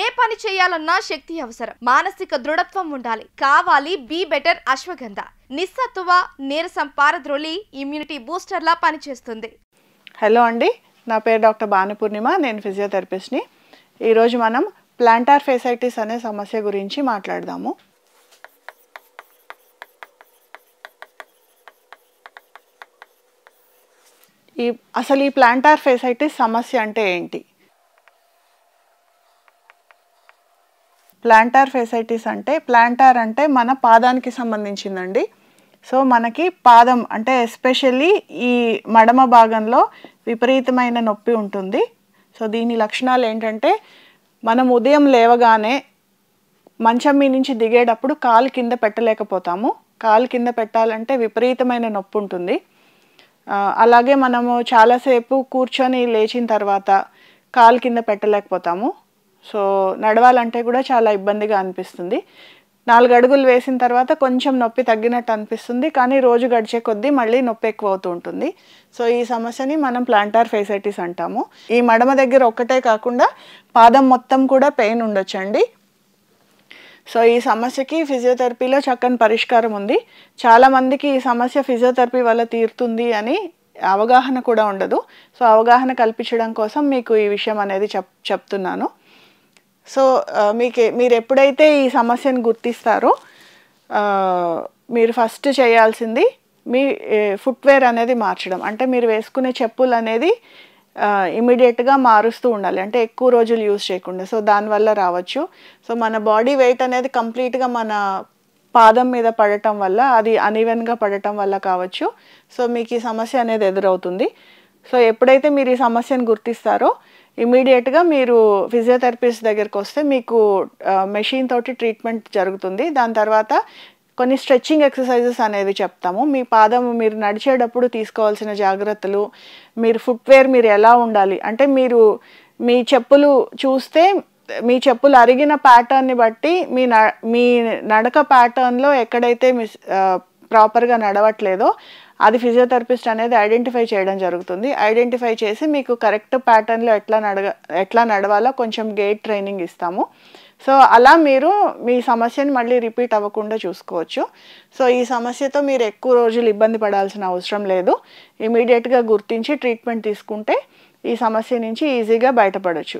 ఏ పని చేయాలన్నా శక్తి అవసరం మానసిక దృఢత్వం ఉండాలి కావాలి బి బెటర్ అశ్వగంధ నిస్సత్వ నీరసం పారద్రోలి ఇమ్యూనిటీ బూస్టర్లా పనిచేస్తుంది హలో అండి నా పేరు డాక్టర్ భానుపూర్ణిమ నేను ఫిజియోథెరపిస్ట్ని ఈరోజు మనం ప్లాంటార్ ఫెసైటిస్ అనే సమస్య గురించి మాట్లాడదాము ఈ అసలు ఈ ప్లాంటార్ ఫెసైటిస్ సమస్య అంటే ఏంటి ప్లాంటార్ ఫెసైటీస్ అంటే ప్లాంటార్ అంటే మన పాదానికి సంబంధించిందండి సో మనకి పాదం అంటే ఎస్పెషల్లీ ఈ మడమ భాగంలో విపరీతమైన నొప్పి ఉంటుంది సో దీని లక్షణాలు ఏంటంటే మనం ఉదయం లేవగానే మంచం మీ నుంచి దిగేటప్పుడు కాలు కింద పెట్టలేకపోతాము కాలు కింద పెట్టాలంటే విపరీతమైన నొప్పి ఉంటుంది అలాగే మనము చాలాసేపు కూర్చొని లేచిన తర్వాత కాలు కింద పెట్టలేకపోతాము సో నడవాలంటే కూడా చాలా ఇబ్బందిగా అనిపిస్తుంది నాలుగు అడుగులు వేసిన తర్వాత కొంచెం నొప్పి తగ్గినట్టు అనిపిస్తుంది కానీ రోజు గడిచే కొద్దీ మళ్ళీ నొప్పి ఎక్కువ అవుతూ ఉంటుంది సో ఈ సమస్యని మనం ప్లాంటార్ ఫెసైటీస్ అంటాము ఈ మడమ దగ్గర ఒక్కటే కాకుండా పాదం మొత్తం కూడా పెయిన్ ఉండొచ్చండి సో ఈ సమస్యకి ఫిజియోథెరపీలో చక్కని పరిష్కారం ఉంది చాలామందికి ఈ సమస్య ఫిజియోథెరపీ వల్ల తీరుతుంది అని అవగాహన కూడా ఉండదు సో అవగాహన కల్పించడం కోసం మీకు ఈ విషయం అనేది చెప్ చెప్తున్నాను సో మీకు మీరు ఎప్పుడైతే ఈ సమస్యను గుర్తిస్తారో మీరు ఫస్ట్ చేయాల్సింది మీ ఫుట్వేర్ అనేది మార్చడం అంటే మీరు వేసుకునే చెప్పులు అనేది ఇమీడియట్గా మారుస్తూ ఉండాలి అంటే ఎక్కువ రోజులు యూజ్ చేయకుండా సో దానివల్ల రావచ్చు సో మన బాడీ వెయిట్ అనేది కంప్లీట్గా మన పాదం మీద పడటం వల్ల అది అనివెన్గా పడటం వల్ల కావచ్చు సో మీకు ఈ సమస్య అనేది ఎదురవుతుంది సో ఎప్పుడైతే మీరు ఈ సమస్యను గుర్తిస్తారో ఇమీడియట్గా మీరు ఫిజియోథెరపిస్ట్ దగ్గరకు వస్తే మీకు మెషిన్ తోటి ట్రీట్మెంట్ జరుగుతుంది దాని తర్వాత కొన్ని స్ట్రెచ్చింగ్ ఎక్సర్సైజెస్ అనేవి చెప్తాము మీ పాదం మీరు నడిచేటప్పుడు తీసుకోవాల్సిన జాగ్రత్తలు మీరు ఫుట్వేర్ మీరు ఎలా ఉండాలి అంటే మీరు మీ చెప్పులు చూస్తే మీ చెప్పులు అరిగిన ప్యాటర్న్ని బట్టి మీ మీ నడక ప్యాటర్న్లో ఎక్కడైతే మిస్ ప్రాపర్గా నడవట్లేదో అది ఫిజియోథెరపిస్ట్ అనేది ఐడెంటిఫై చేయడం జరుగుతుంది ఐడెంటిఫై చేసి మీకు కరెక్ట్ ప్యాటర్న్లో ఎట్లా నడగ ఎట్లా నడవాలో కొంచెం గేట్ ట్రైనింగ్ ఇస్తాము సో అలా మీరు మీ సమస్యని మళ్ళీ రిపీట్ అవ్వకుండా చూసుకోవచ్చు సో ఈ సమస్యతో మీరు ఎక్కువ రోజులు ఇబ్బంది పడాల్సిన అవసరం లేదు ఇమీడియట్గా గుర్తించి ట్రీట్మెంట్ తీసుకుంటే ఈ సమస్య నుంచి ఈజీగా బయటపడచ్చు